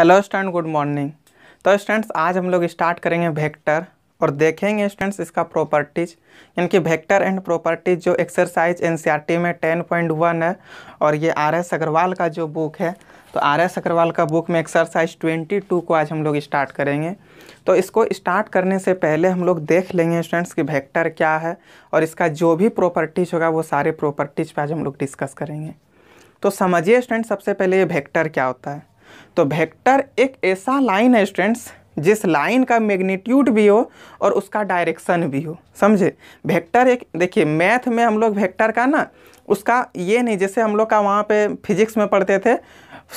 hello student good morning तो students आज हम लोग स्टार्ट करेंगे वेक्टर और देखेंगे स्टूडेंट्स इसका प्रॉपर्टीज यानी कि वेक्टर एंड प्रॉपर्टीज जो एक्सरसाइज एनसीईआरटी e में टेन पॉइंट वन है और ये आर एस अग्रवाल का जो बुक है तो आर एस अग्रवाल का बुक में एक्सरसाइज ट्वेंटी टू को आज हम लोग स्टार्ट करेंगे तो इसको स्टार्ट करने से पहले हम लोग देख लेंगे स्टूडेंट्स कि वेक्टर क्या है और इसका जो भी प्रॉपर्टीज होगा वो सारे प्रॉपर्टीज पर आज हम लोग डिस्कस करेंगे तो समझिए स्टूडेंट सबसे पहले ये वेक्टर क्या होता है तो वेक्टर एक ऐसा लाइन है स्टूडेंट्स जिस लाइन का मैग्नीट्यूड भी हो और उसका डायरेक्शन भी हो समझे वेक्टर एक देखिए मैथ में हम लोग वेक्टर का ना उसका ये नहीं जैसे हम लोग का वहाँ पे फिजिक्स में पढ़ते थे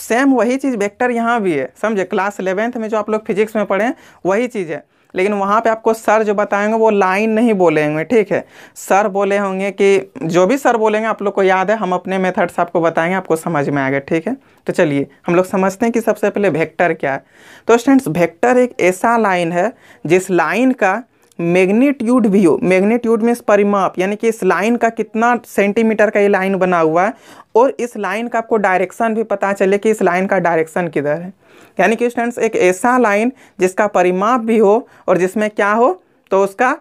सेम वही चीज़ वेक्टर यहाँ भी है समझे क्लास इलेवेंथ में जो आप लोग फिजिक्स में पढ़ें वही चीज़ है लेकिन वहाँ पे आपको सर जो बताएंगे वो लाइन नहीं बोलेंगे ठीक है सर बोले होंगे कि जो भी सर बोलेंगे आप लोग को याद है हम अपने मेथड से आपको बताएंगे आपको समझ में आएगा ठीक है तो चलिए हम लोग समझते हैं कि सबसे पहले वेक्टर क्या है तो स्टूडेंट्स वेक्टर एक ऐसा लाइन है जिस लाइन का मैग्नीट्यूड भी हो मैग्नीट्यूड में इस परिमाप यानी कि इस लाइन का कितना सेंटीमीटर का ये लाइन बना हुआ है और इस लाइन का आपको डायरेक्शन भी पता चले कि इस लाइन का डायरेक्शन किधर है यानी कि स्टूडेंट्स एक ऐसा लाइन जिसका परिमाप भी हो और जिसमें क्या हो तो उसका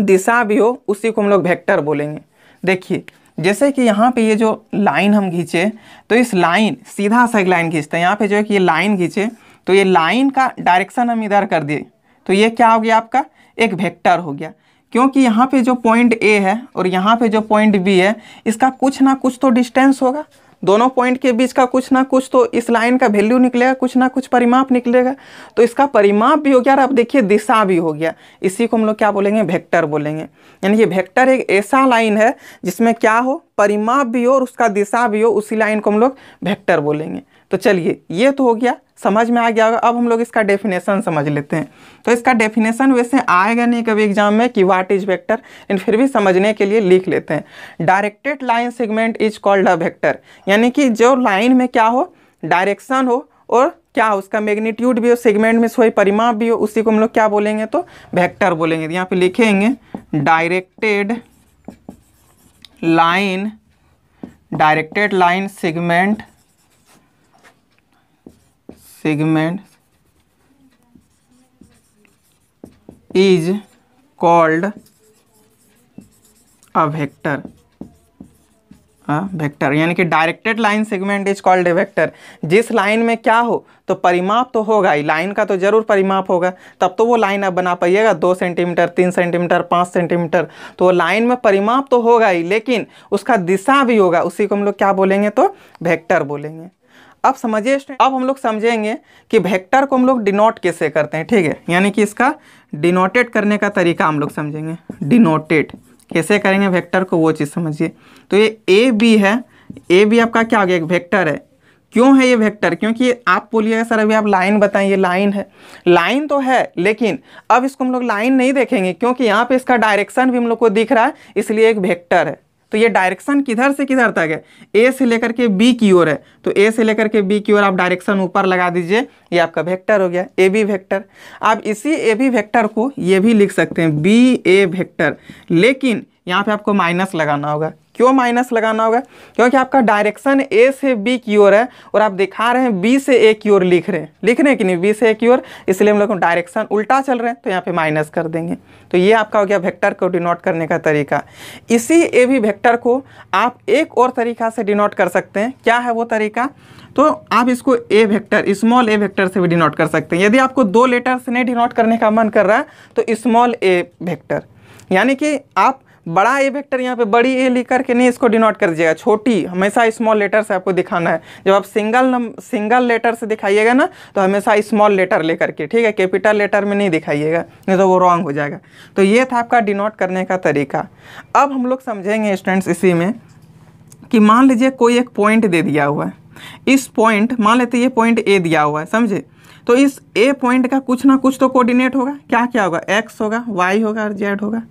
दिशा भी हो उसी को हम लोग वेक्टर बोलेंगे देखिए जैसे कि यहाँ पे ये जो लाइन हम खींचे तो इस लाइन सीधा सा एक लाइन खींचते हैं यहाँ पे जो है कि ये लाइन खींचे तो ये लाइन का डायरेक्शन हम इधर कर दिए तो ये क्या हो गया आपका एक वेक्टर हो गया क्योंकि यहाँ पे जो पॉइंट ए है और यहाँ पे जो पॉइंट बी है इसका कुछ ना कुछ तो डिस्टेंस होगा दोनों पॉइंट के बीच का कुछ ना कुछ तो इस लाइन का वैल्यू निकलेगा कुछ ना कुछ परिमाप निकलेगा तो इसका परिमाप भी हो गया और अब देखिए दिशा भी हो गया इसी को हम लोग क्या बोलेंगे वेक्टर बोलेंगे यानी ये वेक्टर एक ऐसा लाइन है जिसमें क्या हो परिमाप भी हो और उसका दिशा भी हो उसी लाइन को हम लोग वेक्टर बोलेंगे तो चलिए ये तो हो गया समझ में आ गया होगा अब हम लोग इसका डेफिनेशन समझ लेते हैं तो इसका डेफिनेशन वैसे आएगा नहीं कभी एग्जाम में कि वाट इज वेक्टर इन फिर भी समझने के लिए लिख लेते हैं directed line segment is called a vector यानी कि जो लाइन में क्या हो डायरेक्शन हो और क्या उसका मैग्नीट्यूड भी हो सेगमेंट में सोई परिमाप भी हो उसी को हम लोग क्या बोलेंगे तो वेक्टर बोलेंगे यहाँ पे लिखेंगे directed line directed line segment segment is called a vector vector यानी कि directed line segment is called a vector जिस लाइन में क्या हो तो परिमाप तो होगा ही लाइन का तो ज़रूर परिमाप होगा तब तो वो लाइन आप बना पाइएगा दो सेंटीमीटर तीन सेंटीमीटर पाँच सेंटीमीटर तो वो लाइन में परिमाप तो होगा ही लेकिन उसका दिशा भी होगा उसी को हम लोग क्या बोलेंगे तो वेक्टर बोलेंगे अब समझिए अब हम लोग समझेंगे कि वेक्टर को हम लोग डिनोट कैसे करते हैं ठीक है यानी कि इसका डिनोटेट करने का तरीका हम लोग समझेंगे डिनोटेट कैसे करेंगे वेक्टर को वो चीज़ समझिए तो ये ए बी है ए बी आपका क्या हो गया एक वेक्टर है क्यों है ये वेक्टर क्योंकि आप बोलिएगा सर अभी आप लाइन बताएं ये लाइन है लाइन तो है लेकिन अब इसको हम लोग लाइन नहीं देखेंगे क्योंकि यहाँ पे इसका डायरेक्शन भी हम लोग को दिख रहा है इसलिए एक वेक्टर है तो ये डायरेक्शन किधर से किधर तक है ए से लेकर के बी की ओर है तो ए से लेकर के बी की ओर आप डायरेक्शन ऊपर लगा दीजिए ये आपका वेक्टर हो गया ए बी वेक्टर आप इसी ए बी वेक्टर को ये भी लिख सकते हैं बी ए वेक्टर लेकिन यहाँ पे आपको माइनस लगाना होगा क्यों माइनस लगाना होगा क्योंकि आपका डायरेक्शन ए से बी की ओर है और आप दिखा रहे हैं बी से ए की ओर लिख रहे हैं लिख रहे हैं कि नहीं बी से ए की ओर इसलिए हम लोग डायरेक्शन उल्टा चल रहे हैं तो यहाँ पे माइनस कर देंगे तो ये आपका हो गया वेक्टर को डिनोट करने का तरीका इसी ए भी वेक्टर को आप एक और तरीका से डिनोट कर सकते हैं क्या है वो तरीका तो आप इसको A vector small a vector से भी डिनोट कर सकते हैं यदि आपको दो लेटर से नहीं डिनोट करने का मन कर रहा है तो स्मॉल ए वेक्टर यानी कि आप बड़ा ए वेक्टर यहाँ पे बड़ी ए लिख करके नहीं इसको डिनोट कर दीजिएगा छोटी हमेशा स्मॉल लेटर से आपको दिखाना है जब आप सिंगल नम सिंगल लेटर से दिखाइएगा ना तो हमेशा स्मॉल लेटर लेकर के ठीक है कैपिटल लेटर में नहीं दिखाइएगा नहीं तो वो रॉन्ग हो जाएगा तो ये था आपका डिनोट करने का तरीका अब हम लोग समझेंगे स्टूडेंट्स इसी में कि मान लीजिए कोई एक पॉइंट दे दिया हुआ है इस पॉइंट मान लेते ये पॉइंट ए दिया हुआ है समझे तो इस ए पॉइंट का कुछ ना कुछ तो कोऑर्डिनेट होगा क्या क्या होगा एक्स होगा वाई होगा और जेड होगा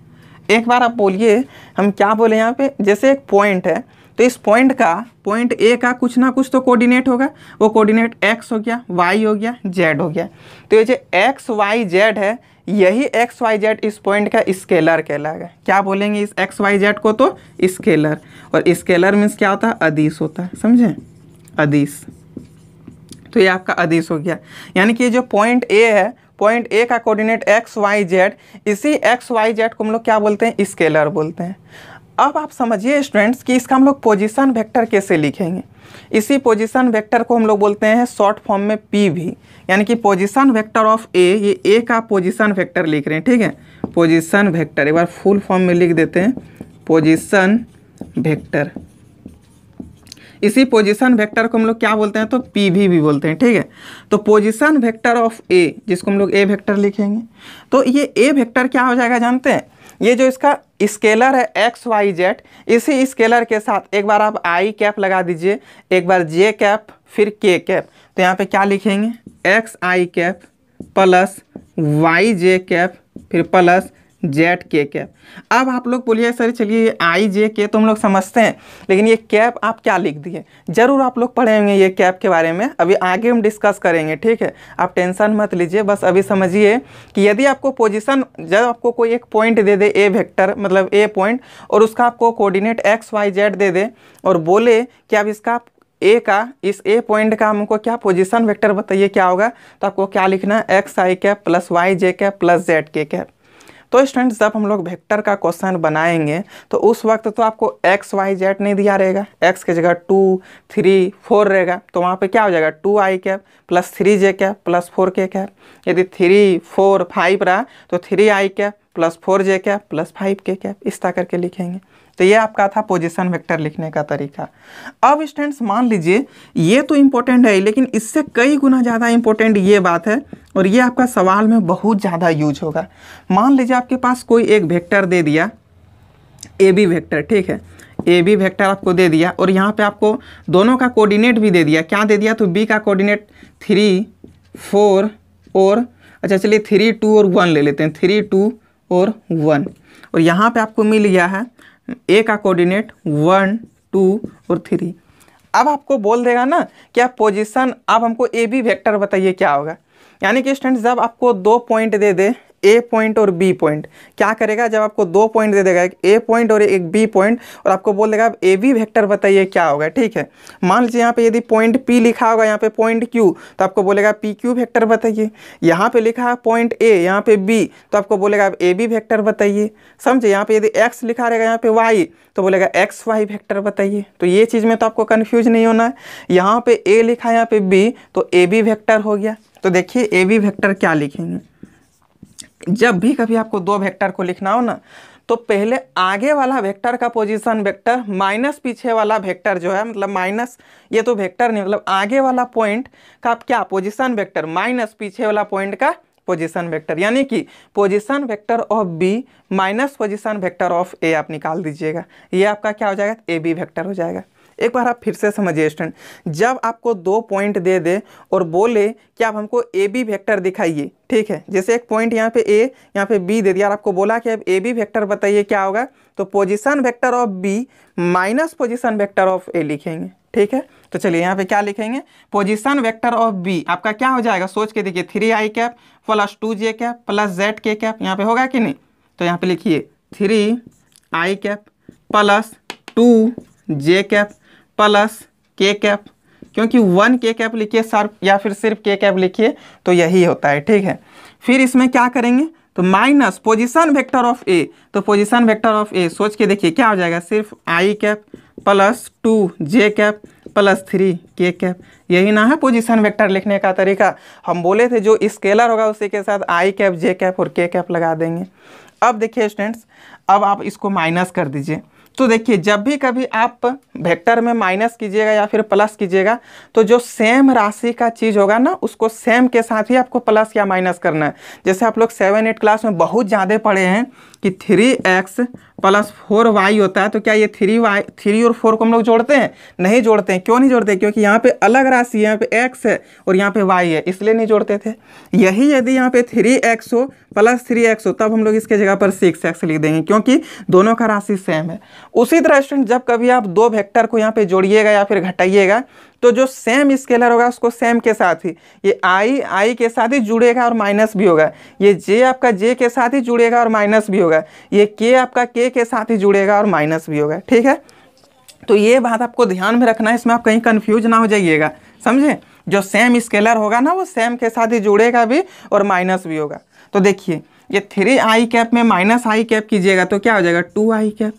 एक बार आप बोलिए हम क्या बोले यहाँ पे जैसे एक पॉइंट है तो इस पॉइंट का पॉइंट ए का कुछ ना कुछ तो कोऑर्डिनेट होगा वो कोऑर्डिनेट एक्स हो गया वाई हो गया जेड हो गया तो ये जो एक्स वाई जेड है यही एक्स वाई जेड इस पॉइंट का स्केलर कहलाएगा क्या बोलेंगे इस एक्स वाई जेड को तो स्केलर और स्केलर मीन्स क्या होता है अधिस होता है समझें अधिस तो ये आपका अधिस हो गया यानी कि ये जो पॉइंट ए है पॉइंट ए का कोऑर्डिनेट एक्स वाई जेड इसी एक्स वाई जेड को हम लोग क्या बोलते हैं स्केलर बोलते हैं अब आप समझिए स्टूडेंट्स कि इसका हम लोग पोजिशन वैक्टर कैसे लिखेंगे इसी पोजिशन वैक्टर को हम लोग बोलते हैं शॉर्ट फॉर्म में पी भी यानी कि पोजिशन वैक्टर ऑफ ए ये ए का पोजिशन वैक्टर लिख रहे हैं ठीक है पोजिशन वैक्टर एक बार फुल फॉर्म में लिख देते हैं पोजिशन वैक्टर इसी पोजिशन वेक्टर को हम लोग क्या बोलते हैं तो पी भी, भी बोलते हैं ठीक है तो पोजिशन वेक्टर ऑफ ए जिसको हम लोग ए वेक्टर लिखेंगे तो ये ए वेक्टर क्या हो जाएगा जानते हैं ये जो इसका स्केलर है एक्स वाई जेड इसी स्केलर के साथ एक बार आप आई कैप लगा दीजिए एक बार जे कैप फिर के कैप तो यहाँ पे क्या लिखेंगे x i cap plus y j cap फिर प्लस जेड के कैप अब आप लोग बोलिए सर चलिए आई जे के तो हम लोग समझते हैं लेकिन ये कैप आप क्या लिख दिए ज़रूर आप लोग पढ़े होंगे ये कैप के बारे में अभी आगे हम डिस्कस करेंगे ठीक है आप टेंशन मत लीजिए बस अभी समझिए कि यदि आपको पोजिशन जब आपको कोई एक पॉइंट दे दे ए वेक्टर मतलब ए पॉइंट और उसका आपको कोऑर्डिनेट एक्स वाई जेड दे दे और बोले कि आप इसका ए का इस ए पॉइंट का हमको क्या पोजिशन वेक्टर बताइए क्या होगा तो आपको क्या लिखना है x i cap plus y j cap plus z k cap तो स्टूडेंट्स जब हम लोग वेक्टर का क्वेश्चन बनाएंगे तो उस वक्त तो आपको एक्स वाई जेड नहीं दिया रहेगा एक्स की जगह टू थ्री फोर रहेगा तो वहाँ पे क्या हो जाएगा टू आई कैप प्लस थ्री जे cap plus four k cap यदि थ्री फोर फाइव रहा तो थ्री आई cap plus four j cap plus five k cap इस तरह करके लिखेंगे तो ये आपका था पोजिशन वेक्टर लिखने का तरीका अब स्टूडेंट्स मान लीजिए ये तो इम्पोर्टेंट है लेकिन इससे कई गुना ज़्यादा इम्पोर्टेंट ये बात है और ये आपका सवाल में बहुत ज़्यादा यूज होगा मान लीजिए आपके पास कोई एक वेक्टर दे दिया ए बी वेक्टर ठीक है ए बी वेक्टर आपको दे दिया और यहाँ पे आपको दोनों का कोऑर्डिनेट भी दे दिया क्या दे दिया तो बी का कोऑर्डिनेट थ्री फोर और अच्छा चलिए थ्री टू और वन ले लेते हैं थ्री टू और वन और यहाँ पे आपको मिल गया है ए का कोऑर्डिनेट वन टू और थ्री अब आपको बोल देगा ना कि आप पोजिशन आप हमको ए बी वेक्टर बताइए क्या होगा यानी कि स्टूडेंट जब आपको दो पॉइंट दे दे ए पॉइंट और बी पॉइंट क्या करेगा जब आपको दो पॉइंट दे देगा एक ए पॉइंट और एक बी पॉइंट और आपको बोल देगा आप ए बी वेक्टर बताइए क्या होगा ठीक है मान लीजिए यहाँ पे यदि पॉइंट पी लिखा होगा यहाँ पे पॉइंट क्यू तो आपको बोलेगा पी क्यू वैक्टर बताइए यहाँ पे लिखा है पॉइंट ए यहाँ पे बी तो आपको बोलेगा आप ए बी वैक्टर बताइए समझे यहाँ पे यदि एक्स लिखा रहेगा यहाँ पे वाई तो बोलेगा एक्स वाई वैक्टर बताइए तो ये चीज़ में तो आपको कन्फ्यूज नहीं होना है यहाँ पे ए लिखा है यहाँ पे बी तो ए बी वैक्टर हो गया तो देखिए ए बी वैक्टर क्या लिखेंगे जब भी कभी आपको दो वेक्टर को लिखना हो ना तो पहले आगे वाला वेक्टर का पोजीशन वेक्टर माइनस पीछे वाला वेक्टर जो है मतलब माइनस ये तो वेक्टर नहीं मतलब आगे वाला पॉइंट का आप क्या पोजीशन वेक्टर माइनस पीछे वाला पॉइंट का पोजीशन वेक्टर यानी कि position vector of B minus position vector of A आप निकाल दीजिएगा ये आपका क्या हो जाएगा ए बी वैक्टर हो जाएगा एक बार आप फिर से समझिए स्टूडेंट जब आपको दो पॉइंट दे दे और बोले कि आप हमको ए बी वेक्टर दिखाइए ठीक है जैसे एक पॉइंट यहाँ पे ए यहाँ पे बी दे दिया और आपको बोला कि अब ए बी वेक्टर बताइए क्या होगा तो position vector of B minus position vector of A लिखेंगे ठीक है तो चलिए यहाँ पे क्या लिखेंगे पोजिशन वैक्टर ऑफ बी आपका क्या हो जाएगा सोच के देखिए थ्री आई कैप प्लस टू जे cap plus z k cap यहाँ पे होगा कि नहीं तो यहाँ पे लिखिए थ्री आई कैप प्लस टू जे कैप प्लस के कैप क्योंकि वन के कैप लिखिए सर या फिर सिर्फ के कैप लिखिए तो यही होता है ठीक है फिर इसमें क्या करेंगे तो minus position vector of A तो पोजिशन वेक्टर ऑफ ए सोच के देखिए क्या हो जाएगा सिर्फ i cap plus two J cap plus three के कैप यही ना है पोजिशन वेक्टर लिखने का तरीका हम बोले थे जो स्केलर होगा उसी के साथ आई कैप जे कैप और के कैप लगा देंगे अब देखिए स्टूडेंट्स अब आप इसको माइनस कर दीजिए तो देखिए जब भी कभी आप वेक्टर में माइनस कीजिएगा या फिर प्लस कीजिएगा तो जो सेम राशि का चीज़ होगा ना उसको सेम के साथ ही आपको प्लस या माइनस करना है जैसे आप लोग सेवन एट क्लास में बहुत ज़्यादा पढ़े हैं कि three x plus four y होता है तो क्या ये थ्री वाई थ्री और फोर को हम लोग जोड़ते हैं नहीं जोड़ते हैं क्यों नहीं जोड़ते क्योंकि यहाँ पे अलग राशि है यहाँ पे एक्स है और यहाँ पे वाई है इसलिए नहीं जोड़ते थे यही यदि यहाँ पे थ्री एक्स हो प्लस थ्री एक्स हो तब हम लोग इसके जगह पर सिक्स एक्स लिख देंगे क्योंकि दोनों का राशि सेम है उसी तरह स्टूडेंट जब कभी आप दो वैक्टर को यहाँ पर जोड़िएगा या फिर घटाइएगा तो जो सेम स्केलर होगा उसको सेम के साथ ही ये आई आई के साथ ही जुड़ेगा और माइनस भी होगा ये जे आपका जे के साथ ही जुड़ेगा और माइनस भी होगा ये के आपका के के साथ ही जुड़ेगा और माइनस भी होगा ठीक है तो ये बात आपको ध्यान में रखना है इसमें आप कहीं कन्फ्यूज ना हो जाइएगा समझे जो सेम स्केलर होगा ना वो सेम के साथ ही जुड़ेगा भी और माइनस भी होगा तो देखिए ये थ्री आई कैप में माइनस आई कैप कीजिएगा तो क्या हो जाएगा टू आई कैप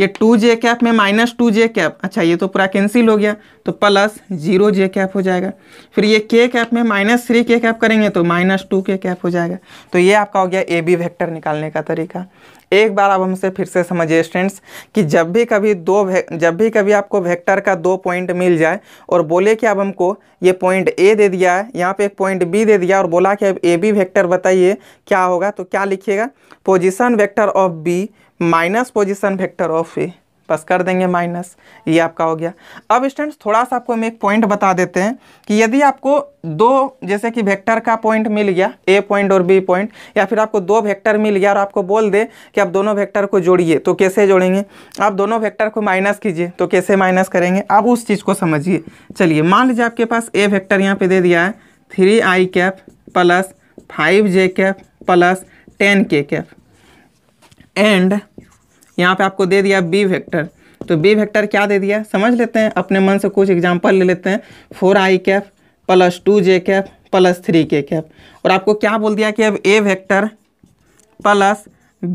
ये टू जे कैप में माइनस टू जे कैप अच्छा ये तो पूरा कैंसिल हो गया तो प्लस जीरो जे कैप हो जाएगा फिर ये के कैप में माइनस थ्री के कैप करेंगे तो माइनस टू के कैप हो जाएगा तो ये आपका हो गया ए बी वैक्टर निकालने का तरीका एक बार आप हमसे फिर से समझिए स्टूडेंट्स कि जब भी कभी दो जब भी कभी आपको वेक्टर का दो पॉइंट मिल जाए और बोले कि अब हमको ये पॉइंट ए दे दिया है यहाँ पे एक पॉइंट बी दे दिया और बोला कि अब ए बी वेक्टर बताइए क्या होगा तो क्या लिखिएगा position vector of B minus position vector of A बस कर देंगे माइनस ये आपका हो गया अब स्टूडेंट्स थोड़ा सा आपको हम एक पॉइंट बता देते हैं कि यदि आपको दो जैसे कि वेक्टर का पॉइंट मिल गया ए पॉइंट और बी पॉइंट या फिर आपको दो वेक्टर मिल गया और आपको बोल दे कि आप दोनों वेक्टर को जोड़िए तो कैसे जोड़ेंगे आप दोनों वेक्टर को माइनस कीजिए तो कैसे माइनस करेंगे आप उस चीज़ को समझिए चलिए मान लीजिए आपके पास ए वैक्टर यहाँ पे दे दिया है three I cap plus five j cap plus ten k cap and यहाँ पे आपको दे दिया बी वेक्टर तो बी वेक्टर क्या दे दिया समझ लेते हैं अपने मन से कुछ एग्जांपल ले लेते हैं four i cap plus two J cap plus three के कैप और आपको क्या बोल दिया कि अब A vector plus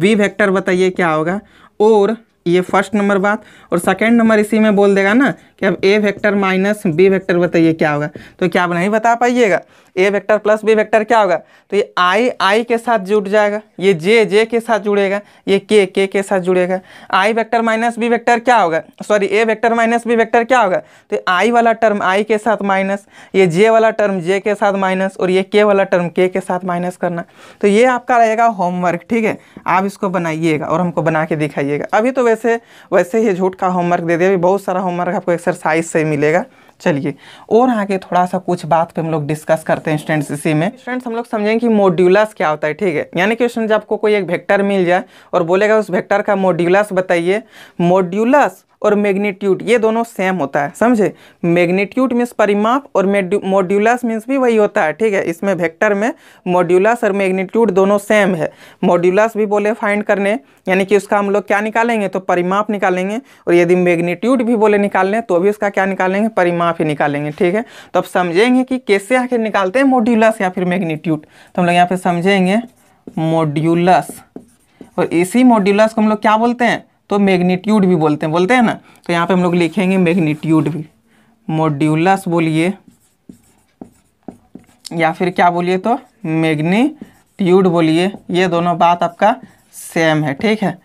B vector बताइए क्या होगा और ये फर्स्ट नंबर बात और सेकंड नंबर इसी में बोल देगा ना कि अब A vector minus B vector बताइए क्या होगा तो क्या आप नहीं बता पाइएगा A vector plus B vector क्या होगा तो ये आई आई के साथ जुट जाएगा ये जे जे के साथ जुड़ेगा ये के के के साथ जुड़ेगा i vector minus B vector क्या होगा sorry A vector minus B vector क्या होगा तो आई वाला टर्म आई के साथ माइनस ये जे वाला टर्म जे के साथ माइनस और ये के वाला टर्म के के साथ माइनस करना तो ये आपका रहेगा होमवर्क ठीक है आप इसको बनाइएगा और हमको बना के दिखाइएगा अभी तो वैसे वैसे ही झूठ का होमवर्क दे दिया अभी बहुत सारा होमवर्क आपको एक्सरसाइज से मिलेगा चलिए और आगे थोड़ा सा कुछ बात पे हम लोग डिस्कस करते हैं स्टूडेंट्स इसी में स्टूडेंट्स हम लोग समझेंगे कि मोड्यूलस क्या होता है ठीक है यानी कि स्टूडेंट्स आपको कोई एक वेक्टर मिल जाए और बोलेगा उस वेक्टर का मोड्यूलस बताइए मोड्यूलस और मैग्नीट्यूड ये दोनों सेम होता है समझे मैग्नीट्यूड मीन्स परिमाप और मॉड्यूलस मीन्स भी वही होता है ठीक है इसमें वेक्टर में मॉड्यूलस और मैग्नीट्यूड दोनों सेम है मॉड्यूलस भी बोले फाइंड करने यानी कि उसका हम लोग क्या निकालेंगे तो परिमाप निकालेंगे और यदि मैग्नीट्यूड भी बोले निकालने तो भी उसका क्या निकालेंगे परिमाप ही निकालेंगे ठीक है तो अब समझेंगे कि कैसे आखिर निकालते हैं मॉड्यूलस या फिर मैग्नीट्यूड तो हम लोग यहाँ पर समझेंगे मॉड्यूलस और इसी मॉड्यूलस को हम लोग क्या बोलते हैं तो मैग्नीट्यूड भी बोलते हैं बोलते हैं ना तो यहाँ पे हम लोग लिखेंगे मैग्नीट्यूड भी मोड्यूलस बोलिए या फिर क्या बोलिए तो मैग्नीट्यूड बोलिए ये दोनों बात आपका सेम है ठीक है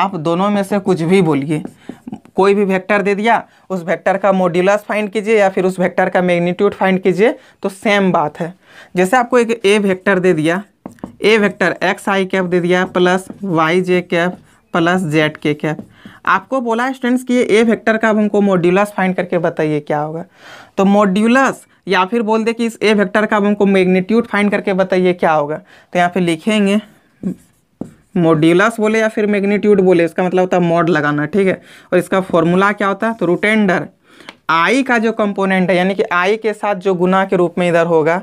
आप दोनों में से कुछ भी बोलिए कोई भी वेक्टर दे दिया उस वेक्टर का मोड्यूलस फाइंड कीजिए या फिर उस वेक्टर का मैग्नीट्यूड फाइंड कीजिए तो सेम बात है जैसे आपको एक ए वेक्टर दे दिया A vector x i cap दे दिया plus y j cap plus z k cap आपको बोला है स्टूडेंट्स कि ए वेक्टर का अब हमको मॉड्यूलस फाइंड करके बताइए क्या होगा तो मॉड्यूलस या फिर बोल दे कि इस ए वेक्टर का अब हमको मैग्नीट्यूड फाइंड करके बताइए क्या होगा तो यहाँ पे लिखेंगे मॉड्यूलस बोले या फिर मैग्नीट्यूड बोले इसका मतलब होता है मॉड लगाना ठीक है और इसका फॉर्मूला क्या होता है तो रूटेंडर आई का जो कंपोनेंट है यानी कि आई के साथ जो गुना के रूप में इधर होगा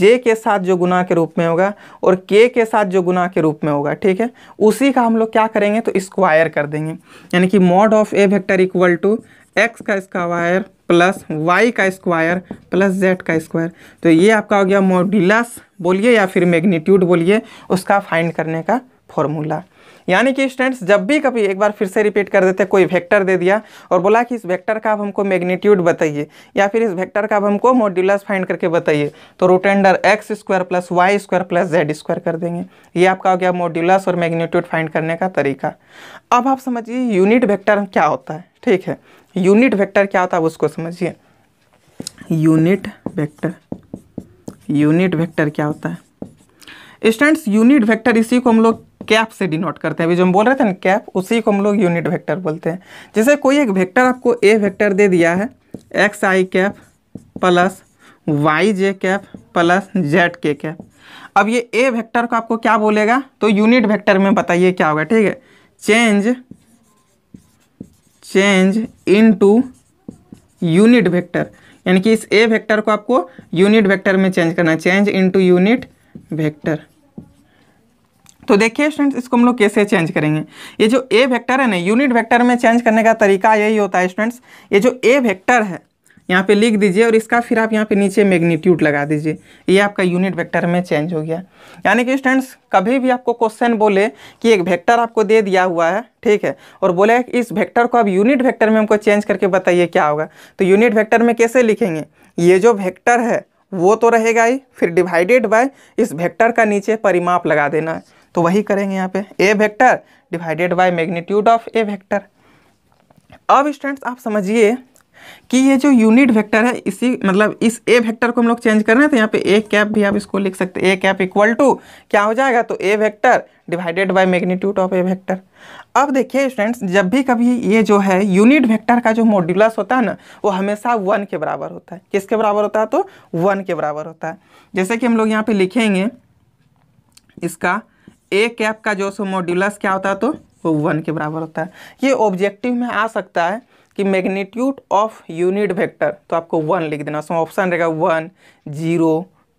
जे के साथ जो गुना के रूप में होगा और के के साथ जो गुना के रूप में होगा ठीक है उसी का हम लोग क्या करेंगे तो स्क्वायर कर देंगे यानी कि mod of A vector equal to x का स्क्वायर प्लस वाई का स्क्वायर प्लस जेड का स्क्वायर तो ये आपका हो गया मॉड्यूलस बोलिए या फिर मैग्नीट्यूड बोलिए उसका फाइंड करने का फॉर्मूला यानी कि स्टूडेंट्स जब भी कभी एक बार फिर से रिपीट कर देते कोई वेक्टर दे दिया और बोला कि इस वेक्टर का अब हमको मैग्नीट्यूड बताइए या फिर इस वेक्टर का अब हमको मॉड्यूलस फाइंड करके बताइए तो root under x square plus y square plus z square कर देंगे ये आपका हो गया मॉड्यूलस और मैग्नीट्यूड फाइंड करने का तरीका अब आप समझिए यूनिट वेक्टर क्या होता है ठीक है यूनिट वेक्टर क्या होता है उसको समझिए यूनिट वेक्टर यूनिट वेक्टर क्या होता है स्टूडेंट्स यूनिट वेक्टर इसी को हम लोग कैप से डिनोट करते हैं अभी जो हम बोल रहे थे ना कैप उसी को हम लोग यूनिट वेक्टर बोलते हैं जैसे कोई एक वेक्टर आपको ए वेक्टर दे दिया है x i cap plus y j cap plus z k cap अब ये ए वेक्टर को आपको क्या बोलेगा तो यूनिट वेक्टर में बताइए क्या होगा ठीक है change change into unit vector यानी कि इस ए वेक्टर को आपको यूनिट वेक्टर में चेंज करना है चेंज इनटू यूनिट वेक्टर तो देखिए स्टूडेंट्स इसको हम लोग कैसे चेंज करेंगे ये जो ए वेक्टर है ना यूनिट वेक्टर में चेंज करने का तरीका यही होता है स्टूडेंट्स ये जो ए वेक्टर है यहाँ पे लिख दीजिए और इसका फिर आप यहाँ पे नीचे मैग्नीट्यूड लगा दीजिए ये आपका यूनिट वेक्टर में चेंज हो गया यानी कि स्टूडेंट्स कभी भी आपको क्वेश्चन बोले कि एक वेक्टर आपको दे दिया हुआ है ठीक है और बोले इस वेक्टर को आप यूनिट वेक्टर में हमको चेंज करके बताइए क्या होगा तो यूनिट वेक्टर में कैसे लिखेंगे ये जो वेक्टर है वो तो रहेगा ही फिर डिवाइडेड बाय इस वेक्टर का नीचे परिमाप लगा देना है तो वही करेंगे यहाँ पे A vector divided by magnitude of A vector अब स्टूडेंट्स आप समझिए कि ये जो यूनिट वेक्टर है इसी मतलब इस ए वेक्टर को हम लोग चेंज कर रहे हैं तो यहाँ पे ए कैप भी आप इसको लिख सकते हैं ए कैप इक्वल टू क्या हो जाएगा तो A vector divided by magnitude of A vector अब देखिए स्टूडेंट्स जब भी कभी ये जो है यूनिट वेक्टर का जो मॉड्यूलस होता है ना वो हमेशा वन के बराबर होता है किसके बराबर होता है तो वन के बराबर होता है जैसे कि हम लोग यहाँ पे लिखेंगे इसका ए कैप का जो सो मॉड्यूलस क्या होता है तो वो वन के बराबर होता है ये ऑब्जेक्टिव में आ सकता है कि मैग्नीट्यूड ऑफ यूनिट वेक्टर तो आपको वन लिख देना उसमें ऑप्शन रहेगा वन जीरो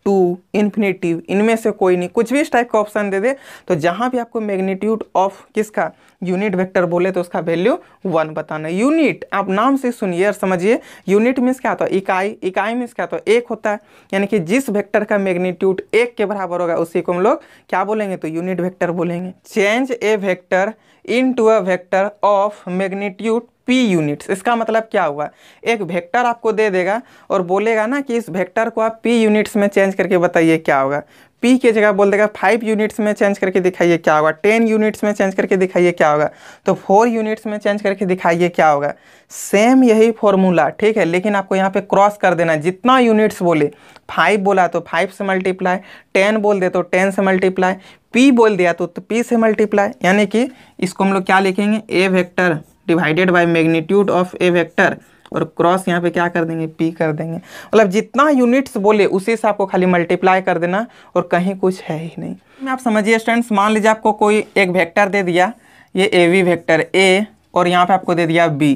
टू इन्फिनेटिव इनमें से कोई नहीं कुछ भी इस टाइप का ऑप्शन दे दे तो जहाँ भी आपको मैग्नीट्यूड ऑफ किसका यूनिट वेक्टर बोले तो उसका वैल्यू वन बताना यूनिट आप नाम से सुनिए और समझिए यूनिट मीन्स क्या होता है इकाई इकाई मीन्स क्या होता है एक होता है यानी कि जिस वेक्टर का मैग्नीट्यूड एक के बराबर होगा उसी को हम लोग क्या बोलेंगे तो यूनिट वेक्टर बोलेंगे change A vector into a vector of magnitude P units इसका मतलब क्या हुआ एक वेक्टर आपको दे देगा और बोलेगा ना कि इस वेक्टर को आप पी यूनिट्स में चेंज करके बताइए क्या होगा पी की जगह बोल देगा फाइव यूनिट्स में चेंज करके दिखाइए क्या होगा टेन यूनिट्स में चेंज करके दिखाइए क्या होगा तो फोर यूनिट्स में चेंज करके दिखाइए क्या होगा सेम यही फॉर्मूला ठीक है लेकिन आपको यहाँ पे क्रॉस कर देना जितना यूनिट्स बोले फाइव बोला तो फाइव से मल्टीप्लाई टेन बोल दे तो टेन से मल्टीप्लाई पी बोल दिया तो, तो पी से मल्टीप्लाई यानी कि इसको हम लोग क्या लिखेंगे A vector divided by magnitude of A vector और क्रॉस यहाँ पे क्या कर देंगे पी कर देंगे मतलब जितना यूनिट्स बोले उसी से आपको खाली मल्टीप्लाई कर देना और कहीं कुछ है ही नहीं आप समझिए स्टूडेंट्स मान लीजिए आपको कोई एक वेक्टर दे दिया ये ए वी वैक्टर ए और यहाँ पे आपको दे दिया बी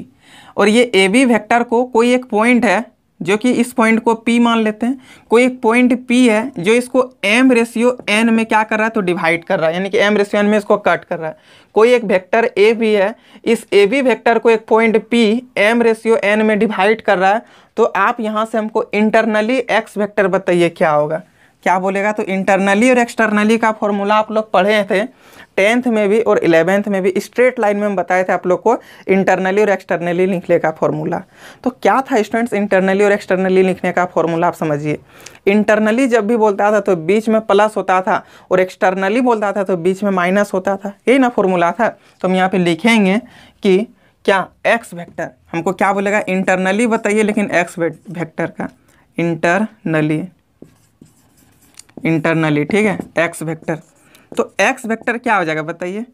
और ये ए वी को कोई एक पॉइंट है जो कि इस पॉइंट को P मान लेते हैं कोई एक पॉइंट P है जो इसको m रेशियो n में क्या कर रहा है तो डिवाइड कर रहा है यानी कि m रेशियो n में इसको कट कर रहा है कोई एक वेक्टर ए भी है इस ए बी वेक्टर को एक point P m ratio n में डिवाइड कर रहा है तो आप यहाँ से हमको इंटरनली x वेक्टर बताइए क्या होगा क्या बोलेगा तो इंटरनली और एक्सटर्नली का फॉर्मूला आप लोग पढ़े थे टेंथ में भी और इलेवेंथ में भी स्ट्रेट लाइन में हम बताए थे आप लोग को इंटरनली और एक्सटर्नली लिखने का फॉर्मूला तो क्या था स्टूडेंट्स इंटरनली और एक्सटर्नली लिखने का फॉर्मूला आप समझिए इंटरनली जब भी बोलता था तो बीच में प्लस होता था और एक्सटर्नली बोलता था तो बीच में माइनस होता था यही ना फॉर्मूला था तो हम यहाँ पर लिखेंगे कि क्या एक्स वैक्टर हमको क्या बोलेगा इंटरनली बताइए लेकिन एक्स वेक्टर का इंटरनली इंटरनली ठीक है एक्स वेक्टर तो एक्स वेक्टर क्या हो जाएगा बताइए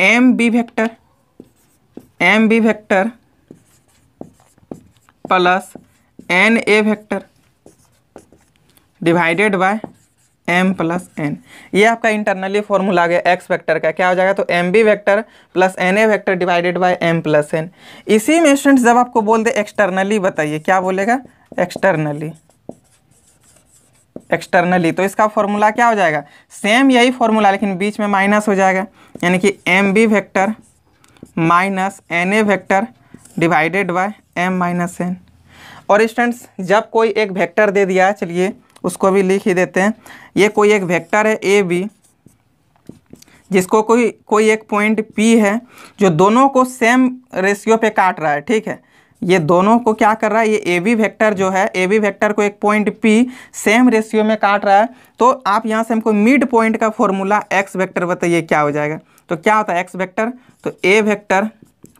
m B vector m B vector plus n A vector divided by m plus n ये आपका इंटरनली फॉर्मूला आ गया एक्स वेक्टर का क्या हो जाएगा तो m B vector plus n A vector divided by m plus n इसी में स्टूडेंट्स जब आपको बोल दे एक्सटर्नली बताइए क्या बोलेगा एक्सटर्नली एक्सटर्नली तो इसका फॉर्मूला क्या हो जाएगा सेम यही फॉर्मूला लेकिन बीच में माइनस हो जाएगा यानी कि m B vector minus n A vector divided by m minus n और स्टूडेंट्स जब कोई एक वेक्टर दे दिया चलिए उसको भी लिख ही देते हैं ये कोई एक वेक्टर है ए बी जिसको कोई कोई एक पॉइंट पी है जो दोनों को सेम रेशियो पे काट रहा है ठीक है ये दोनों को क्या कर रहा है ये ए बी वैक्टर जो है ए बी वैक्टर को एक पॉइंट पी सेम रेशियो में काट रहा है तो आप यहाँ से हमको मिड पॉइंट का फॉर्मूला एक्स वेक्टर बताइए क्या हो जाएगा तो क्या होता है एक्स वेक्टर तो A vector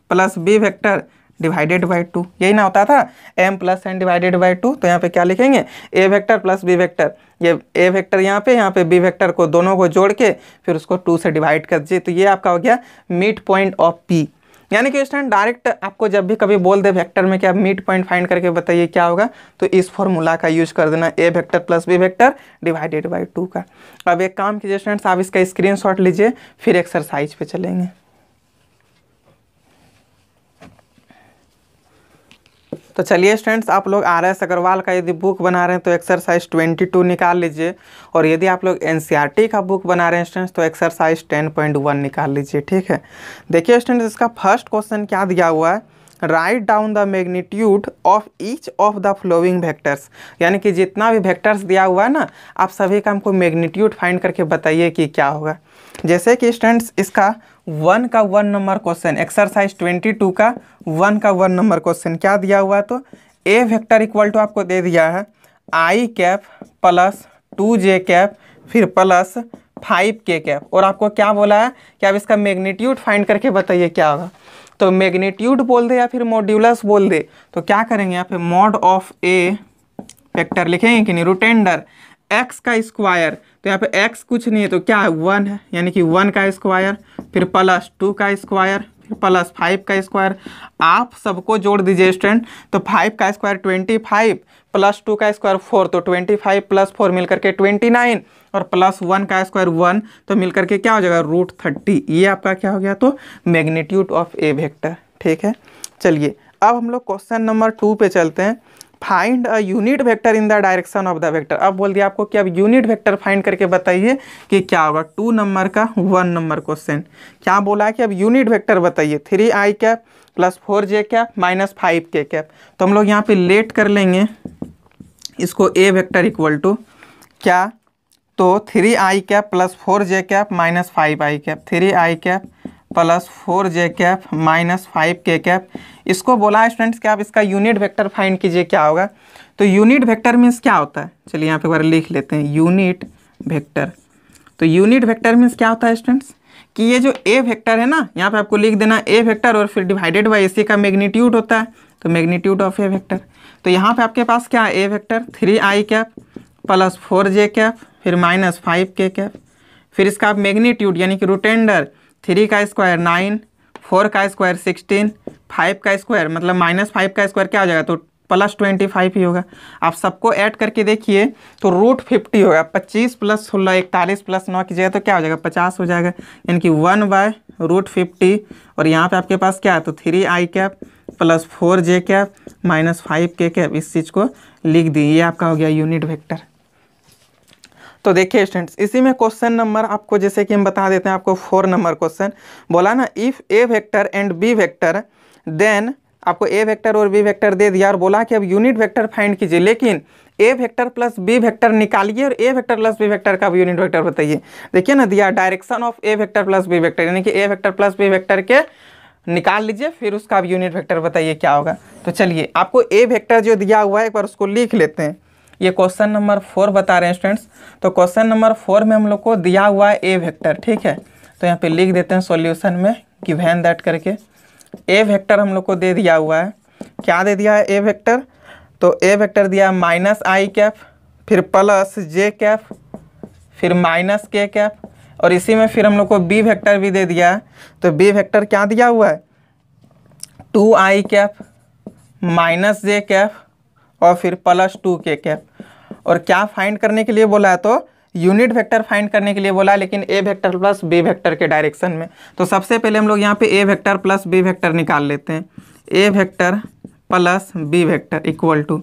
plus B vector divided by two यही ना होता था m plus n divided by two तो यहाँ पे क्या लिखेंगे A vector plus B vector ये ए वेक्टर यहाँ पे यहाँ पे बी वेक्टर को दोनों को जोड़ के फिर उसको टू से डिवाइड कर दीजिए तो ये आपका हो गया मिड पॉइंट ऑफ पी यानी कि स्टूडेंट डायरेक्ट आपको जब भी कभी बोल दे वेक्टर में कि आप मिड पॉइंट फाइंड करके बताइए क्या होगा तो इस फॉर्मूला का यूज कर देना A vector plus B vector divided by two का अब एक काम कीजिए स्टूडेंट्स आप इसका स्क्रीन लीजिए फिर एक्सरसाइज पर चलेंगे तो चलिए स्टूडेंट्स आप लोग आर एस अग्रवाल का यदि बुक बना रहे हैं तो एक्सरसाइज ट्वेंटी टू निकाल लीजिए और यदि आप लोग एन सी आर टी का बुक बना रहे हैं स्टूडेंट्स तो एक्सरसाइज टेन पॉइंट वन निकाल लीजिए ठीक है देखिए स्टूडेंट्स इसका फर्स्ट क्वेश्चन क्या दिया हुआ है write down the magnitude of each of the following vectors यानी कि जितना भी वेक्टर्स दिया हुआ है ना आप सभी का हमको मैग्नीट्यूड फाइंड करके बताइए कि क्या होगा जैसे कि स्टूडेंट्स इसका वन का one number question exercise twenty two का वन का वन नंबर क्वेश्चन क्या दिया हुआ तो ए वेक्टर इक्वल टू आपको दे दिया है i cap plus two J cap फिर प्लस फाइव के कैप और आपको क्या बोला है कि आप इसका मैग्नीट्यूड फाइंड करके बताइए क्या होगा तो मैग्नीट्यूड बोल दे या फिर मॉड्यूलस बोल दे तो क्या करेंगे यहाँ पे मॉड ऑफ ए फैक्टर लिखेंगे कि नहीं रूटेंडर एक्स का स्क्वायर तो यहाँ पे एक्स कुछ नहीं है तो क्या है वन है यानी कि वन का स्क्वायर फिर प्लस टू का स्क्वायर फिर प्लस फाइव का स्क्वायर आप सबको जोड़ दीजिए स्टूडेंट तो फाइव का square twenty five plus two का स्क्वायर फोर तो ट्वेंटी फाइव प्लस फोर मिल करके ट्वेंटी नाइन और प्लस वन का स्क्वायर वन तो मिल करके क्या हो जाएगा रूट थर्टी ये आपका क्या हो गया तो मैग्नीट्यूड ऑफ ए वेक्टर ठीक है चलिए अब हम लोग क्वेश्चन नंबर टू पे चलते हैं find a unit vector in the direction of the vector अब बोल दिया आपको कि अब यूनिट वेक्टर फाइंड करके बताइए कि क्या होगा टू नंबर का वन नंबर क्वेश्चन क्या बोला है कि अब यूनिट वेक्टर बताइए थ्री आई cap plus four j cap minus five k cap तो हम लोग यहाँ पे लेट कर लेंगे इसको ए वेक्टर इक्वल टू क्या तो थ्री आई cap plus four j cap minus five आई कैप थ्री आई cap plus four j cap minus five k cap इसको बोला है स्टूडेंट्स कि आप इसका यूनिट वेक्टर फाइंड कीजिए क्या होगा तो यूनिट वेक्टर मीन्स क्या होता है चलिए यहाँ पे एक बार लिख लेते हैं यूनिट वेक्टर तो यूनिट वेक्टर मीन्स क्या होता है स्टूडेंट्स कि ये जो ए वेक्टर है ना यहाँ पे आपको लिख देना ए वेक्टर और फिर डिवाइडेड बाई ए का मैग्नीट्यूड होता है तो मैग्नीट्यूड ऑफ ए वेक्टर तो यहाँ पे आपके पास क्या है A vector three I cap plus four j cap फिर माइनस फाइव के कैप फिर इसका आप मैग्नीट्यूड यानी कि रोटेंडर थ्री का स्क्वायर नाइन फोर का स्क्वायर सिक्सटीन फाइव का स्क्वायर मतलब माइनस फाइव का स्क्वायर क्या हो जाएगा तो प्लस ट्वेंटी फाइव ही होगा आप सबको ऐड करके देखिए तो रूट फिफ्टी होगा पच्चीस प्लस सोलह इकतालीस प्लस नौ की जगह तो क्या हो जाएगा पचास हो जाएगा यानी कि वन बाय रूट फिफ्टी और यहाँ पे आपके पास क्या है तो थ्री आई cap plus four j cap minus five k cap इस चीज़ को लिख दी ये आपका हो गया यूनिट वेक्टर तो देखिए स्टूडेंट्स इसी में क्वेश्चन नंबर आपको जैसे कि हम बता देते हैं आपको फोर नंबर क्वेश्चन बोला ना if A vector and B vector then आपको ए वेक्टर और बी वेक्टर दे दिया और बोला कि अब यूनिट वेक्टर फाइंड कीजिए लेकिन A vector plus B vector निकालिए और A vector plus B vector का यूनिट वेक्टर बताइए देखिए ना दिया direction of A vector plus B vector यानी कि A vector plus B vector के निकाल लीजिए फिर उसका अब यूनिट वेक्टर बताइए क्या होगा तो चलिए आपको ए वेक्टर जो दिया हुआ है एक बार उसको लिख लेते हैं ये क्वेश्चन नंबर फोर बता रहे हैं स्टूडेंट्स तो क्वेश्चन नंबर फोर में हम लोग को दिया हुआ है ए वेक्टर ठीक है तो यहाँ पे लिख देते हैं सॉल्यूशन में गिवेन दैट करके ए वेक्टर हम लोग को दे दिया हुआ है क्या दे दिया है ए वेक्टर तो ए वेक्टर दिया है माइनस आई कैप फिर प्लस जे कैप फिर माइनस के कैप और इसी में फिर हम लोग को बी वेक्टर भी दे दिया है तो बी वेक्टर क्या दिया हुआ है टू आई कैप माइनस जे कैफ और फिर प्लस टू के कैप और क्या फाइंड करने के लिए बोला है तो यूनिट वेक्टर फाइंड करने के लिए बोला लेकिन A vector plus B vector के डायरेक्शन में तो सबसे पहले हम लोग यहाँ पे A vector plus B vector निकाल लेते हैं A vector plus B vector equal to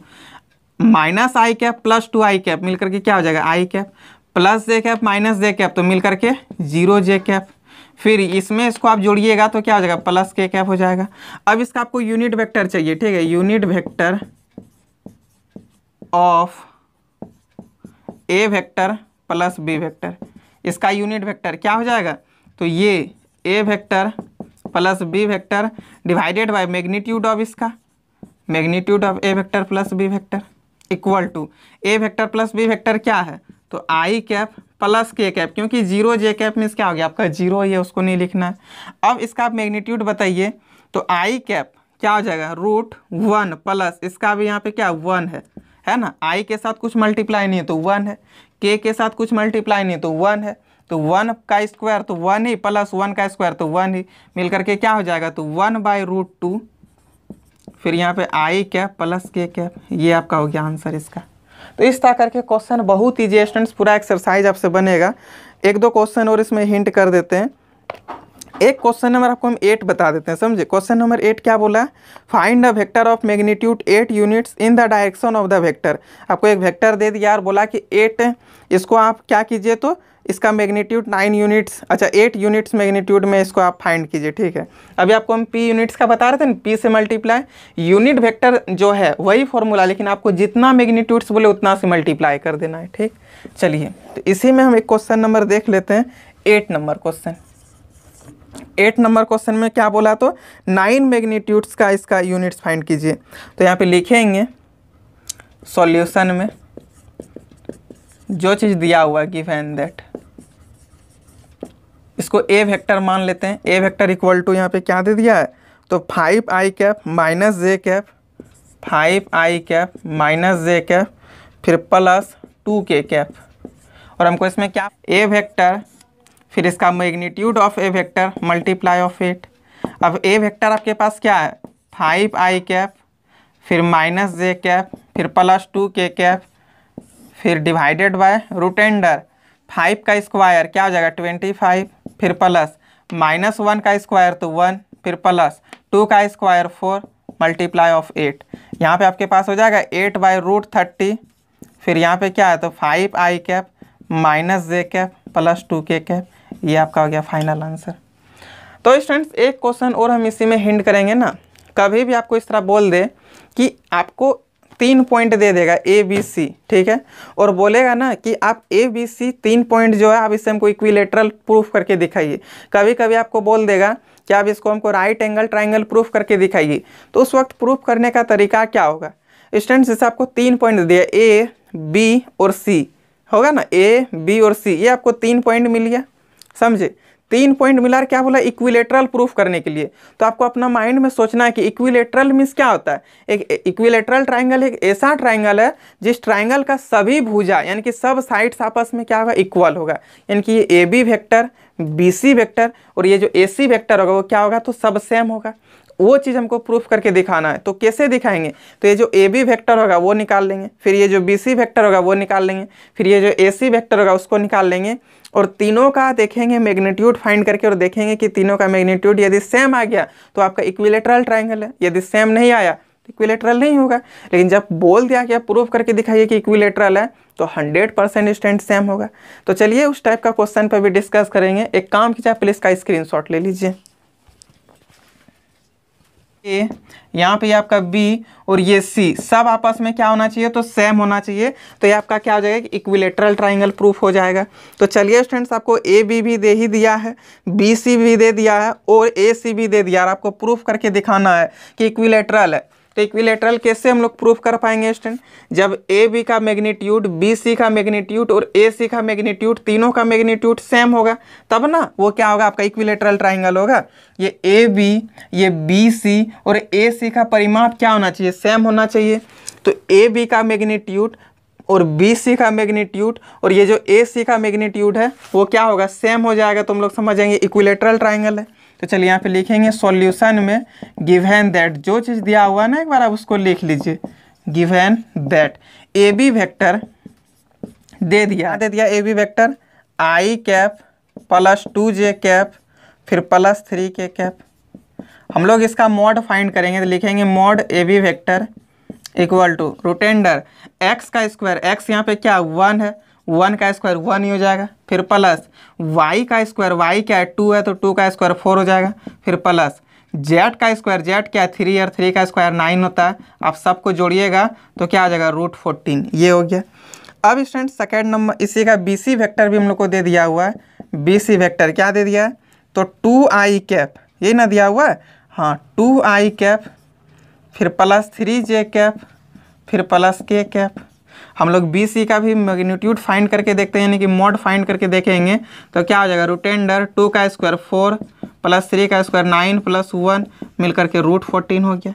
minus i cap plus two I cap मिलकर के क्या हो जाएगा i cap plus J cap minus J cap तो मिलकर के जीरो जे कैप फिर इसमें इसको आप जोड़िएगा तो क्या हो जाएगा प्लस के कैप हो जाएगा अब इसका आपको यूनिट वेक्टर चाहिए ठीक है unit vector of A vector plus B vector इसका यूनिट वेक्टर क्या हो जाएगा तो ये A vector plus B vector divided by magnitude of इसका magnitude of A vector plus B vector equal to A vector plus B vector क्या है तो आई कैप प्लस के कैप क्योंकि जीरो जे कैप मीन्स क्या हो गया आपका जीरो ही है उसको नहीं लिखना है अब इसका आप मैग्नीट्यूड बताइए तो आई कैप क्या हो जाएगा रूट वन प्लस इसका भी यहाँ पे क्या वन है है ना आई के साथ कुछ मल्टीप्लाई नहीं है तो वन है के के साथ कुछ मल्टीप्लाई नहीं है तो वन है तो वन का स्क्वायर तो वन ही प्लस वन का स्क्वायर तो वन ही मिलकर के क्या हो जाएगा तो वन बाय रूट टू फिर यहाँ पे आई कैप प्लस के कैप ये आपका हो गया आंसर इसका तो इस तरह करके क्वेश्चन बहुत ईजी स्टूडेंट्स पूरा एक्सरसाइज आपसे बनेगा एक दो क्वेश्चन और इसमें हिंट कर देते हैं एक क्वेश्चन नंबर आपको हम एट बता देते हैं समझे क्वेश्चन नंबर एट क्या बोला find the vector of magnitude eight units in the direction of the vector आपको एक वेक्टर दे दिया और बोला कि एट इसको आप क्या कीजिए तो इसका मैग्नीट्यूड नाइन यूनिट्स अच्छा एट यूनिट्स मैग्नीट्यूड में इसको आप फाइंड कीजिए ठीक है अभी आपको हम पी यूनिट्स का बता रहे थे ना पी से मल्टीप्लाई यूनिट वेक्टर जो है वही फॉर्मूला लेकिन आपको जितना मैग्नीट्यूड्स बोले उतना से मल्टीप्लाई कर देना है ठीक चलिए तो इसी में हम एक क्वेश्चन नंबर देख लेते हैं eight number question eight number question में क्या बोला तो नाइन मैग्नीट्यूड्स का इसका यूनिट्स फाइंड कीजिए तो यहाँ पे लिखेंगे सॉल्यूशन में जो चीज़ दिया हुआ गिव एंड दैट इसको ए वेक्टर मान लेते हैं ए वेक्टर इक्वल टू यहाँ पे क्या दे दिया है तो फाइव आई कैप माइनस जे कैप फाइव आई कैप माइनस जे कैप फिर प्लस टू के कैप और हमको इसमें क्या ए वेक्टर फिर इसका magnitude of A vector multiply of eight अब ए वेक्टर आपके पास क्या है फाइव आई कैप फिर माइनस जे कैप फिर प्लस टू के कैप फिर डिवाइडेड बाय रूटेंडर फाइव का स्क्वायर क्या हो जाएगा ट्वेंटी फाइव फिर प्लस माइनस वन का स्क्वायर तो वन फिर प्लस टू का square four multiply of eight यहाँ पे आपके पास हो जाएगा एट बाई रूट थर्टी फिर यहाँ पे क्या है तो फाइव आई कैप माइनस जे cap plus two K cap ये आपका हो गया फाइनल आंसर तो स्टूडेंट्स एक क्वेश्चन और हम इसी में हिंट करेंगे ना कभी भी आपको इस तरह बोल दे कि आपको तीन पॉइंट दे देगा ए बी सी ठीक है और बोलेगा ना कि आप ए बी सी तीन पॉइंट जो है आप इससे हमको इक्विलेटरल प्रूफ करके दिखाइए कभी कभी आपको बोल देगा कि आप इसको हमको राइट एंगल ट्राइंगल प्रूफ करके दिखाइए तो उस वक्त प्रूफ करने का तरीका क्या होगा स्टूडेंट्स जैसे आपको तीन पॉइंट दिया ए बी और सी होगा ना ए बी और सी ये आपको तीन पॉइंट मिल गया समझे तीन पॉइंट मिला क्या बोला इक्विलेटरल प्रूफ करने के लिए तो आपको अपना माइंड में सोचना है कि इक्विलेटरल मीन्स क्या होता है एक इक्विलेटरल ट्राइंगल एक ऐसा ट्राइंगल है जिस ट्राइंगल का सभी भुजा यानी कि सब साइड्स आपस में क्या होगा इक्वल होगा यानी कि ये A B vector B C vector और ये जो ए सी वैक्टर होगा वो क्या होगा तो सब सेम होगा वो चीज़ हमको प्रूफ करके दिखाना है तो कैसे दिखाएंगे तो ये जो ए बी वैक्टर होगा वो निकाल लेंगे फिर ये जो बी सी वैक्टर होगा वो निकाल लेंगे फिर ये जो ए सी वैक्टर होगा उसको निकाल लेंगे और तीनों का देखेंगे मैग्नीट्यूड फाइंड करके और देखेंगे कि तीनों का मैग्नीट्यूड यदि सेम आ गया तो आपका इक्विलेटरल ट्राइंगल है यदि सेम नहीं आया तो इक्विलेटरल नहीं होगा लेकिन जब बोल दिया गया प्रूफ करके दिखाइए कि इक्विलेटरल है तो 100 परसेंट स्टैंड सेम होगा तो चलिए उस टाइप का क्वेश्चन पर भी डिस्कस करेंगे एक काम कीजिए आप प्लीज़ का स्क्रीनशॉट ले लीजिए ए यहाँ पे आपका बी और ये सी सब आपस में क्या होना चाहिए तो सेम होना चाहिए तो ये आपका क्या हो जाएगा कि इक्विलेटरल ट्राइंगल प्रूफ हो जाएगा तो चलिए स्टूडेंट्स आपको ए बी भी दे ही दिया है बी सी भी दे दिया है और ए सी भी दे दिया है आपको प्रूफ करके दिखाना है कि इक्विलेटरल है तो इक्विलेटरल कैसे हम लोग प्रूफ कर पाएंगे स्टैंड जब ए बी का मैग्नीट्यूड बी सी का मैग्नीट्यूड और ए सी का मैग्नीट्यूड तीनों का मैग्नीट्यूड सेम होगा तब ना वो क्या होगा आपका इक्विलेटरल ट्राइंगल होगा ये ए बी ये बी सी और ए सी का परिमाप क्या होना चाहिए सेम होना चाहिए तो ए बी का मैग्नीट्यूड और बी सी का मैग्नीट्यूड और ये जो ए सी का मैग्नीट्यूड है वो क्या होगा सेम हो जाएगा तुम लोग समझ इक्विलेटरल ट्राइंगल है तो चलिए यहाँ पे लिखेंगे सॉल्यूशन में गिवेन दैट जो चीज़ दिया हुआ ना एक बार आप उसको लिख लीजिए given that A B vector दे दिया दे दिया A B vector I cap plus two J cap फिर प्लस थ्री के कैप हम लोग इसका मॉड फाइंड करेंगे तो लिखेंगे mod A B vector equal to root under X का स्क्वायर एक्स यहाँ पे क्या वन है वन का स्क्वायर वन ही हो जाएगा फिर प्लस वाई का स्क्वायर वाई क्या है टू है तो टू का स्क्वायर फोर हो जाएगा फिर प्लस जेड का स्क्वायर जेड क्या है थ्री और थ्री का स्क्वायर नाइन होता है आप सबको जोड़िएगा तो क्या आ जाएगा रूट फोर्टीन ये हो गया अब स्टूडेंट सेकेंड नंबर इसी का बी सी वैक्टर भी हम लोग को दे दिया हुआ है बी सी वैक्टर क्या दे दिया है तो टू आई कैप ये ना दिया हुआ है हाँ टू आई कैप फिर प्लस थ्री जे कैप फिर प्लस के कैप हम लोग बी सी का भी मैग्नीट्यूड फाइंड करके देखते हैं यानी कि मॉड फाइंड करके देखेंगे तो क्या हो जाएगा रूट एंडर टू का स्क्वायर फोर प्लस थ्री का स्क्वायर नाइन प्लस वन मिलकर के रूट फोर्टीन हो गया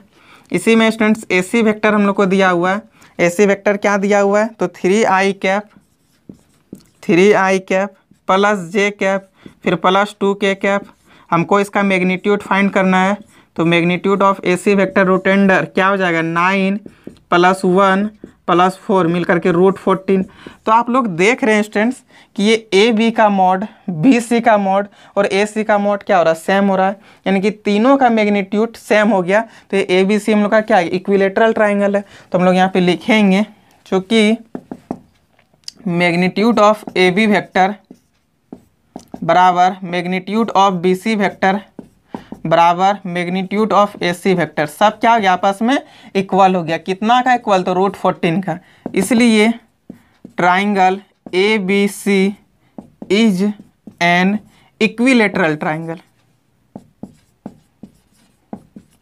इसी में स्टूडेंट्स ए सी वैक्टर हम लोग को दिया हुआ है ए सी वैक्टर क्या दिया हुआ है तो थ्री आई कैप थ्री आई कैप प्लस जे कैप फिर प्लस टू के कैप हमको इसका मैग्नीट्यूड फाइंड करना है तो magnitude of A C vector root under क्या हो जाएगा nine plus one plus four मिल करके रूट फोर्टीन तो आप लोग देख रहे हैं स्टूडेंट्स कि ये ए बी का मॉड बी सी का मॉड और ए सी का मॉड क्या हो रहा है सेम हो रहा है यानी कि तीनों का मैग्नीट्यूड सेम हो गया तो ये ए बी सी हम लोग का क्या है इक्विलेटरल ट्राइंगल है तो हम लोग यहाँ पे लिखेंगे चूँकि magnitude of A B vector बराबर magnitude of B C vector बराबर magnitude of A C vector सब क्या हो गया आपस में इक्वल हो गया कितना का इक्वल तो रूट फोर्टीन का इसलिए triangle A B C is an equilateral triangle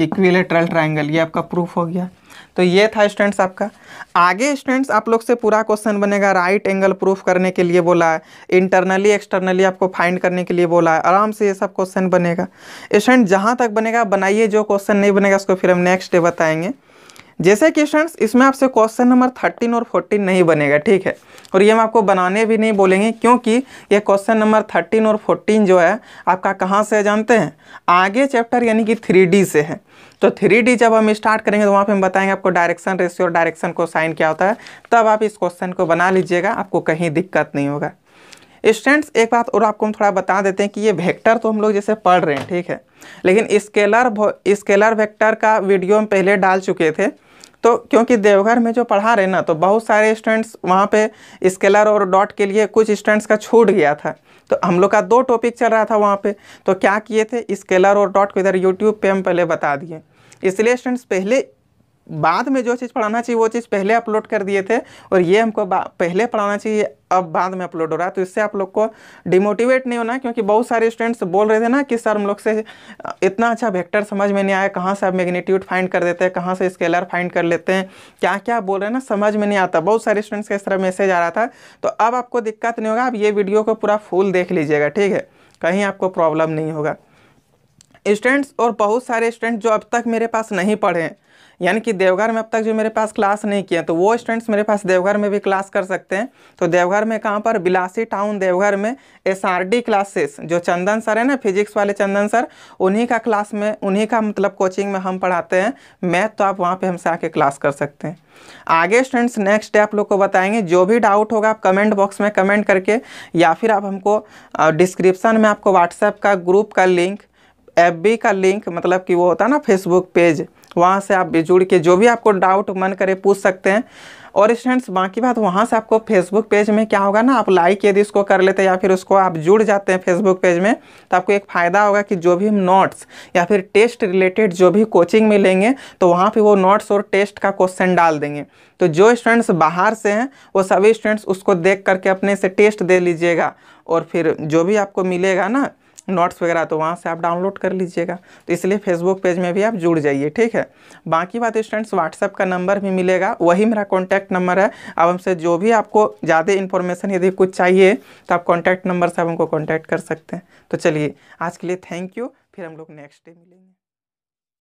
equilateral triangle ये आपका प्रूफ हो गया तो ये था स्टूडेंट्स आपका आगे स्टूडेंट्स आप लोग से पूरा क्वेश्चन बनेगा राइट एंगल प्रूफ करने के लिए बोला है इंटरनली एक्सटर्नली आपको फाइंड करने के लिए बोला है आराम से ये सब क्वेश्चन बनेगा स्टूडेंट जहाँ तक बनेगा बनाइए जो क्वेश्चन नहीं बनेगा उसको फिर हम नेक्स्ट डे बताएंगे जैसे कि स्टूडेंट्स इसमें आपसे क्वेश्चन नंबर थर्टीन और फोर्टीन नहीं बनेगा ठीक है और ये हम आपको बनाने भी नहीं बोलेंगे क्योंकि ये क्वेश्चन नंबर थर्टीन और फोर्टीन जो है आपका कहाँ से जानते हैं आगे चैप्टर यानी कि थ्री से है तो थ्री जब हम स्टार्ट करेंगे तो वहाँ पर हम बताएंगे आपको डायरेक्शन रेशियो और डायरेक्शन को साइन क्या होता है तब आप इस क्वेश्चन को बना लीजिएगा आपको कहीं दिक्कत नहीं होगा स्टूडेंट्स एक बात और आपको हम थोड़ा बता देते हैं कि ये वेक्टर तो हम लोग जैसे पढ़ रहे हैं ठीक है लेकिन स्केलर स्केलर वेक्टर का वीडियो हम पहले डाल चुके थे तो क्योंकि देवघर में जो पढ़ा रहे ना तो बहुत सारे स्टूडेंट्स वहाँ पे स्केलर और डॉट के लिए कुछ स्टूडेंट्स का छूट गया था तो हम लोग का दो टॉपिक चल रहा था वहाँ पे तो क्या किए थे स्केलर और डॉट को इधर यूट्यूब पे हम पहले बता दिए इसलिए स्टूडेंट्स पहले बाद में जो चीज़ पढ़ाना चाहिए वो चीज़ पहले अपलोड कर दिए थे और ये हमको पहले पढ़ाना चाहिए अब बाद में अपलोड हो रहा है तो इससे आप लोग को डिमोटिवेट नहीं होना क्योंकि बहुत सारे स्टूडेंट्स बोल रहे थे ना कि सर हम लोग से इतना अच्छा वेक्टर समझ में नहीं आया कहाँ से आप मैग्नीट्यूड फाइंड कर देते हैं कहाँ से स्केलर फाइंड कर लेते हैं क्या क्या बोल रहे हैं ना समझ में नहीं आता बहुत सारे स्टूडेंट्स का इस तरह मैसेज आ रहा था तो अब आपको दिक्कत नहीं होगा आप ये वीडियो को पूरा फुल देख लीजिएगा ठीक है कहीं आपको प्रॉब्लम नहीं होगा स्टूडेंट्स और बहुत सारे स्टूडेंट जो अब तक मेरे पास नहीं पढ़े हैं यानी कि देवघर में अब तक जो मेरे पास क्लास नहीं किया तो वो स्टूडेंट्स मेरे पास देवघर में भी क्लास कर सकते हैं तो देवघर में कहाँ पर बिलासी टाउन देवघर में एस क्लासेस जो चंदन सर है ना फिजिक्स वाले चंदन सर उन्हीं का क्लास में उन्हीं का मतलब कोचिंग में हम पढ़ाते हैं मैथ तो आप वहाँ पर हमसे आके क्लास कर सकते हैं आगे स्टूडेंट्स नेक्स्ट आप लोग को बताएंगे जो भी डाउट होगा आप कमेंट बॉक्स में कमेंट करके या फिर आप हमको डिस्क्रिप्सन में आपको व्हाट्सएप का ग्रुप का लिंक एफ का लिंक मतलब कि वो होता है ना फेसबुक पेज वहाँ से आप जुड़ के जो भी आपको डाउट मन करे पूछ सकते हैं और स्टूडेंट्स बाकी बात वहाँ से आपको फेसबुक पेज में क्या होगा ना आप लाइक यदि इसको कर लेते हैं या फिर उसको आप जुड़ जाते हैं फेसबुक पेज में तो आपको एक फ़ायदा होगा कि जो भी हम नोट्स या फिर टेस्ट रिलेटेड जो भी कोचिंग में लेंगे तो वहाँ पर वो नोट्स और टेस्ट का क्वेश्चन डाल देंगे तो जो स्टूडेंट्स बाहर से हैं वो सभी स्टूडेंट्स उसको देख करके अपने से टेस्ट दे लीजिएगा और फिर जो भी आपको मिलेगा ना नोट्स वगैरह तो वहाँ से आप डाउनलोड कर लीजिएगा तो इसलिए फेसबुक पेज में भी आप जुड़ जाइए ठीक है बाकी बात स्टूडेंट्स व्हाट्सएप का नंबर भी मिलेगा वही मेरा कॉन्टैक्ट नंबर है अब हमसे जो भी आपको ज़्यादा इन्फॉर्मेशन यदि कुछ चाहिए तो आप कॉन्टैक्ट नंबर से आप हमको कॉन्टैक्ट कर सकते हैं तो चलिए आज के लिए थैंक यू फिर हम लोग नेक्स्ट डे मिलेंगे